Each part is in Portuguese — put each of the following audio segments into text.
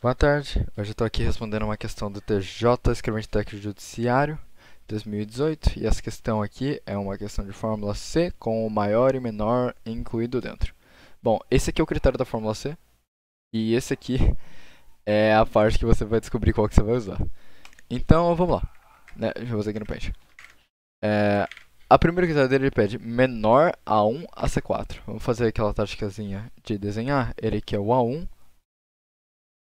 Boa tarde, hoje eu estou aqui respondendo uma questão do TJ, Escrevente Técnico Judiciário, 2018, e essa questão aqui é uma questão de fórmula C com o maior e menor incluído dentro. Bom, esse aqui é o critério da fórmula C, e esse aqui é a parte que você vai descobrir qual que você vai usar. Então, vamos lá. Né? Deixa eu fazer aqui no Paint. É, a primeira critério dele pede menor a1 a C4. Vamos fazer aquela táticazinha de desenhar. Ele quer é o A1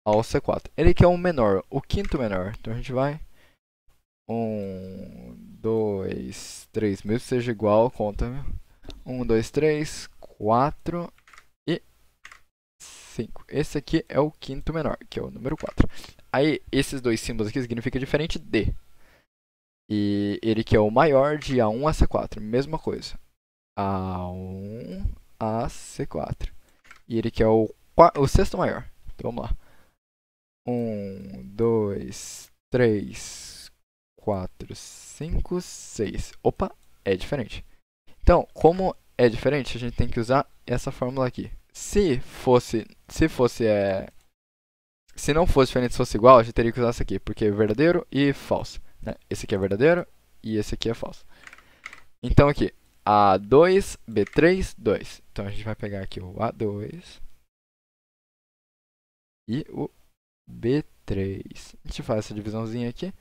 ao C4. Ele quer é um menor, o quinto menor. Então a gente vai. 1, 2, 3, mesmo que seja igual, conta. 1, 2, 3, 4 e 5. Esse aqui é o quinto menor, que é o número 4. Aí, esses dois símbolos aqui significam diferente de. E ele quer é o maior de A1 a C4, mesma coisa. A1 a C4. E ele quer é o, o sexto maior. Então vamos lá. Um, dois, três, quatro, cinco, seis. Opa, é diferente. Então, como é diferente, a gente tem que usar essa fórmula aqui. Se fosse, se fosse é, se não fosse diferente, se fosse igual, a gente teria que usar essa aqui, porque é verdadeiro e falso. Né? Esse aqui é verdadeiro e esse aqui é falso. Então aqui, A2, B3, 2. Então a gente vai pegar aqui o A2 e o B3. A gente faz essa divisãozinha aqui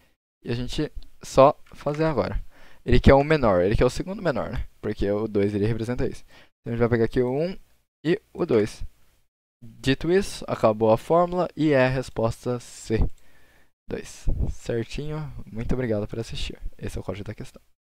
e a gente só fazer agora. Ele quer o um menor, ele quer o segundo menor, né? Porque o 2 ele representa isso. Então a gente vai pegar aqui o 1 um e o 2. Dito isso, acabou a fórmula e é a resposta C. 2. Certinho? Muito obrigado por assistir. Esse é o código da questão.